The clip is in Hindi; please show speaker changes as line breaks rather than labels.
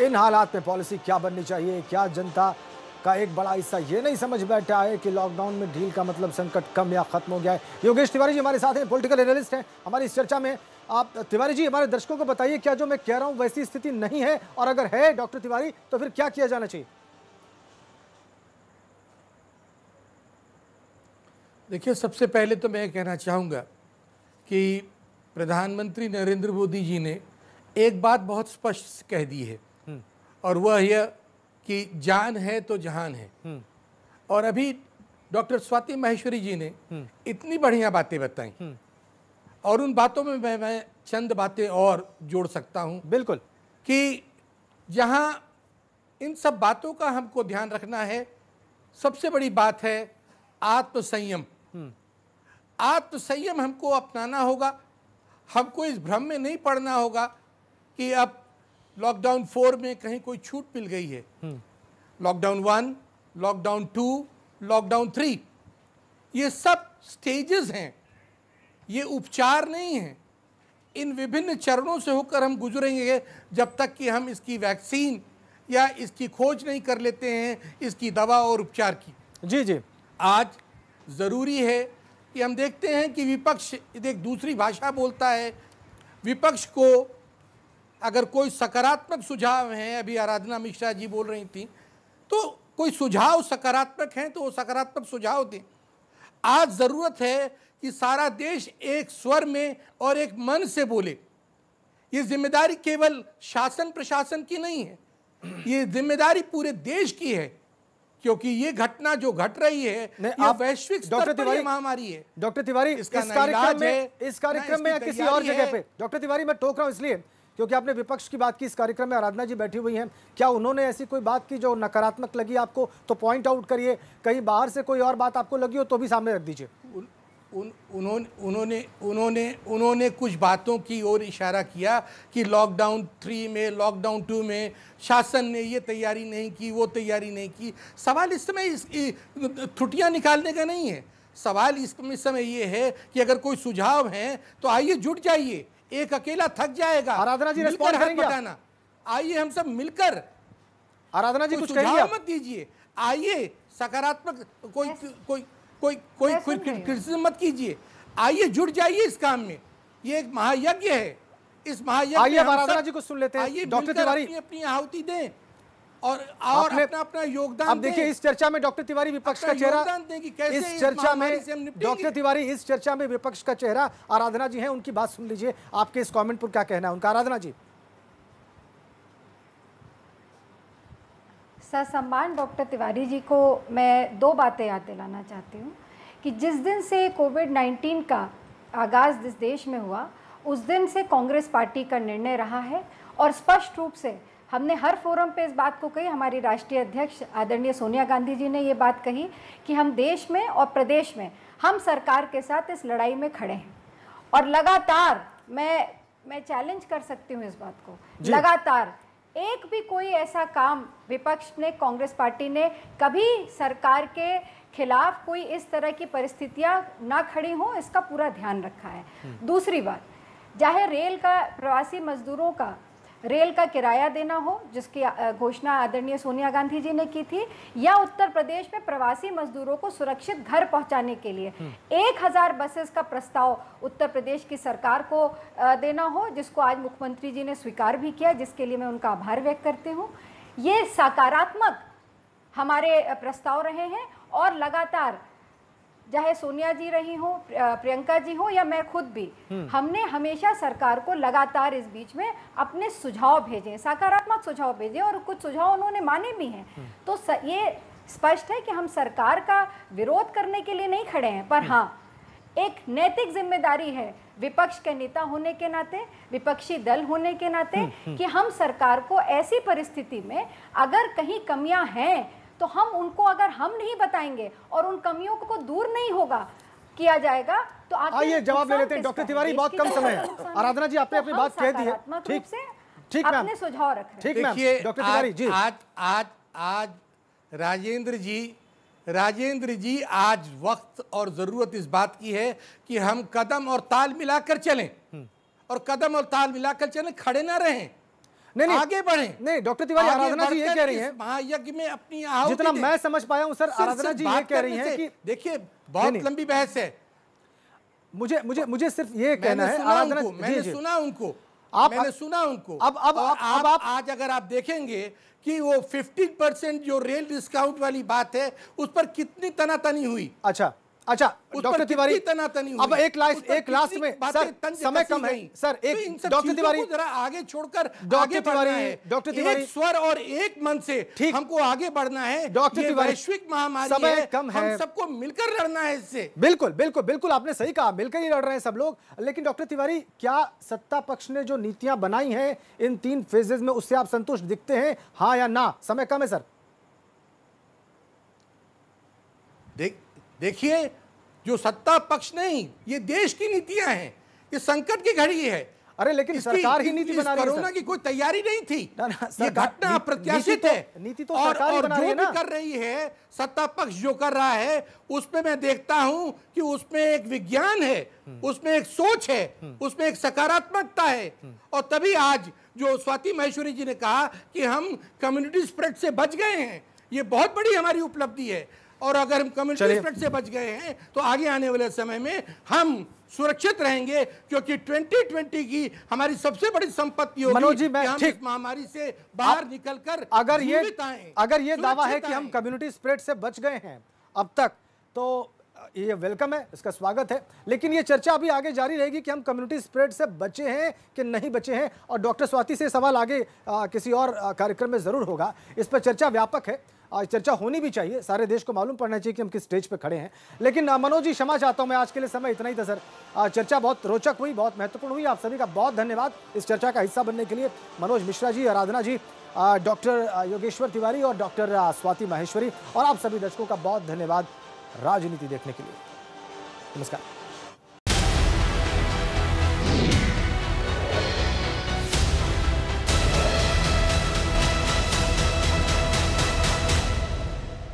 इन हालात में पॉलिसी क्या बननी चाहिए क्या जनता का एक बड़ा हिस्सा ये नहीं समझ बैठा है कि लॉकडाउन में ढील का मतलब संकट कम या खत्म हो गया है योगेश तिवारी जी हमारे साथ हैं पॉलिटिकल एनालिस्ट हैं हमारी इस चर्चा में आप तिवारी जी हमारे दर्शकों को बताइए क्या जो मैं कह रहा हूँ वैसी स्थिति नहीं है और अगर है डॉक्टर तिवारी तो फिर क्या किया जाना चाहिए देखिए सबसे पहले तो मैं
कहना चाहूँगा कि प्रधानमंत्री नरेंद्र मोदी जी ने एक बात बहुत स्पष्ट कह दी है और वह यह कि जान है तो जहान है हम्म। और अभी डॉक्टर स्वाति महेश्वरी जी ने हम्म। इतनी बढ़िया बातें बताई हम्म। और उन बातों में मैं मैं चंद बातें और जोड़ सकता हूँ बिल्कुल कि जहाँ इन सब बातों का हमको ध्यान रखना है सबसे बड़ी बात है आत्मसंयम आत्मसंयम हमको अपनाना होगा हमको इस भ्रम में नहीं पड़ना होगा कि अब लॉकडाउन फोर में कहीं कोई छूट मिल गई है lockdown one lockdown two lockdown three ये सब स्टेजेस हैं ये उपचार नहीं हैं इन विभिन्न चरणों से होकर हम गुजरेंगे जब तक कि हम इसकी वैक्सीन या इसकी खोज नहीं कर लेते हैं इसकी दवा और उपचार की जी जी आज ज़रूरी है कि हम देखते हैं कि विपक्ष एक दूसरी भाषा बोलता है विपक्ष को अगर कोई सकारात्मक सुझाव हैं अभी आराधना मिश्रा जी बोल रही थी तो कोई सुझाव सकारात्मक हैं तो वो सकारात्मक सुझाव दें आज ज़रूरत है कि सारा देश एक स्वर में और एक मन से बोले ये जिम्मेदारी केवल शासन प्रशासन की नहीं है ये जिम्मेदारी पूरे देश की है
क्योंकि ये घटना जो घट रही है आप वैश्विक डॉक्टर तिवारी महामारी है डॉक्टर तिवारी इसका इस कार्यक्रम में इस कार्यक्रम में या किसी और जगह पे डॉक्टर तिवारी मैं टोक रहा हूँ इसलिए क्योंकि आपने विपक्ष की बात की इस कार्यक्रम में आराधना जी बैठी हुई हैं क्या उन्होंने ऐसी कोई बात की जो नकारात्मक लगी आपको तो पॉइंट आउट करिए कहीं बाहर से कोई और बात आपको लगी हो तो भी सामने रख दीजिए
उन उन्होंने उन्होंने उन्होंने उन्होंने कुछ बातों की ओर इशारा किया कि लॉकडाउन थ्री में लॉकडाउन टू में शासन ने ये तैयारी नहीं की वो तैयारी नहीं की सवाल इस समय इस त्रुटियाँ निकालने का नहीं है सवाल इस समय ये है कि अगर कोई सुझाव हैं तो आइए जुट जाइए एक अकेला थक जाएगा आराधना जी बताना आइए हम सब मिलकर आराधना जी कुछ कहिए मत दीजिए आइए सकारात्मक कोई कोई कोई कोई कोई क्रिटिसिज्म मत कीजिए आइए जुड़ जाइए इस काम में ये एक महायज्ञ है इस महायज्ञ आइए आराधना जी
को सुन लेते हैं डॉक्टर तिवारी अपनी
आहुति दें और और अपना अपना
योगदान आप देखिए इस चर्चा में डॉक्टर तिवारी विपक्ष का चेहरा इस चर्चा में डॉक्टर तिवारी इस चर्चा में विपक्ष का चेहरा आराधना जी हैं उनकी बात सुन लीजिए आपके इस कमेंट पर क्या कहना है उनका आराधना जी
सर सम्मान डॉक्टर तिवारी जी को मैं दो बातें याद दिलाना चाहती हूँ कि जिस दिन से कोविड नाइन्टीन का आगाज़ इस देश में हुआ उस दिन से कांग्रेस पार्टी का निर्णय रहा है और स्पष्ट रूप से हमने हर फोरम पे इस बात को कही हमारी राष्ट्रीय अध्यक्ष आदरणीय सोनिया गांधी जी ने ये बात कही कि हम देश में और प्रदेश में हम सरकार के साथ इस लड़ाई में खड़े हैं और लगातार मैं मैं चैलेंज कर सकती हूँ इस बात को लगातार एक भी कोई ऐसा काम विपक्ष ने कांग्रेस पार्टी ने कभी सरकार के खिलाफ कोई इस तरह की परिस्थितियां ना खड़ी हों इसका पूरा ध्यान रखा है हम्म। दूसरी बात चाहे रेल का प्रवासी मजदूरों का रेल का किराया देना हो जिसकी घोषणा आदरणीय सोनिया गांधी जी ने की थी या उत्तर प्रदेश में प्रवासी मजदूरों को सुरक्षित घर पहुंचाने के लिए हम्म। एक हजार बसेस का प्रस्ताव उत्तर प्रदेश की सरकार को देना हो जिसको आज मुख्यमंत्री जी ने स्वीकार भी किया जिसके लिए मैं उनका आभार व्यक्त करती हूँ ये सकारात्मक हमारे प्रस्ताव रहे हैं और लगातार चाहे सोनिया जी रही हो प्रियंका जी हो या मैं खुद भी हम्म। हमने हमेशा सरकार को लगातार इस बीच में अपने सुझाव भेजे सकारात्मक सुझाव भेजे और कुछ सुझाव उन्होंने माने भी हैं हम्म। तो स, ये स्पष्ट है कि हम सरकार का विरोध करने के लिए नहीं खड़े हैं पर हम्म। हाँ एक नैतिक जिम्मेदारी है विपक्ष के नेता होने के नाते विपक्षी दल होने के नाते कि हम सरकार को ऐसी परिस्थिति में अगर कहीं कमियां हैं तो हम उनको अगर हम नहीं बताएंगे और उन कमियों को दूर नहीं होगा किया जाएगा तो आइए जवाब ले लेते हैं डॉक्टर तिवारी बहुत कम समय है आराधना जी आपने तो अपनी बात कह दी है ठीक से ठीक आपने सुझाव रखा ठीक
देखिए डॉक्टर तिवारी जी आज आज आज राजेंद्र जी राजेंद्र जी आज वक्त और ज़रूरत इस बात की है कि हम कदम और ताल मिलाकर चलें हम्म। और कदम और ताल मिलाकर चलें खड़े ना रहें नहीं नहीं आगे बढ़े नहीं डॉक्टर तिवारी आराधना जी ये कह रही है महायज्ञ में अपनी जितना मैं
समझ पाया हूँ सर आराधना जी ये कह रही है कि देखिए बहुत लंबी बहस है मुझे मुझे मुझे सिर्फ ये कहना है आराधना मैंने सुना उनको आप मैंने सुना उनको अब
अब आप, आप, आप आज अगर आप देखेंगे कि वो 50 परसेंट जो रेल डिस्काउंट वाली बात है उस पर कितनी तनातनी हुई अच्छा अच्छा डॉक्टर तिवारी तनातनी अब एक लास्ट एक लास्ट में सर समय कम है सर तो एक डॉक्टर तिवारी जरा आगे छोड़कर डॉक्टर तिवारी डॉक्टर तिवारी स्वर
और एक मन से ठीक हमको आगे बढ़ना है डॉक्टर तिवारी वैश्विक महामारी समय कम है हम सबको मिलकर लड़ना है इससे बिल्कुल बिल्कुल बिल्कुल आपने सही कहा मिलकर ही लड़ रहे हैं सब लोग लेकिन डॉक्टर तिवारी क्या सत्ता पक्ष ने जो नीतियां बनाई है इन तीन फेजेज में उससे आप संतुष्ट दिखते हैं हाँ या ना समय कम है सर देख देखिए जो सत्ता पक्ष नहीं
ये देश की नीतियां हैं ये संकट की घड़ी है अरे लेकिन सरकार ही नीति बना रही कोरोना की कोई तैयारी नहीं थी ना, ना, ये घटना अप्रत्याशित तो- है
नीति तो और, सरकार और बना जो भी
कर रही है सत्ता पक्ष जो कर रहा है उसमें मैं देखता हूं कि उसमें एक विज्ञान है उसमें एक सोच है उसमें एक सकारात्मकता है और तभी आज जो स्वाति महेश्वरी जी ने कहा कि हम कम्युनिटी स्प्रेड से बच गए हैं ये बहुत बड़ी हमारी उपलब्धि है और अगर हम कम्युनिटी स्प्रेड से बच गए हैं तो आगे आने वाले समय में हम सुरक्षित रहेंगे क्योंकि 2020 की हमारी सबसे बड़ी संपत्ति होगी जी मैं हम इस
महामारी से बाहर निकलकर अगर ये अगर ये दावा है कि हम कम्युनिटी स्प्रेड से बच गए हैं अब तक तो ये वेलकम है इसका स्वागत है लेकिन ये चर्चा अभी आगे जारी रहेगी कि हम कम्युनिटी स्प्रेड से बचे हैं कि नहीं बचे हैं और डॉक्टर स्वाति से सवाल आगे आ, किसी और कार्यक्रम में ज़रूर होगा इस पर चर्चा व्यापक है आज चर्चा होनी भी चाहिए सारे देश को मालूम पड़ना चाहिए कि हम किस स्टेज पर खड़े हैं लेकिन मनोज जी क्षमा चाहता हूँ मैं आज के लिए समय इतना ही था सर चर्चा बहुत रोचक हुई बहुत महत्वपूर्ण हुई आप सभी का बहुत धन्यवाद इस चर्चा का हिस्सा बनने के लिए मनोज मिश्रा जी आराधना जी डॉक्टर योगेश्वर तिवारी और डॉक्टर स्वाति माहेश्वरी और आप सभी दर्शकों का बहुत धन्यवाद राजनीति देखने के लिए नमस्कार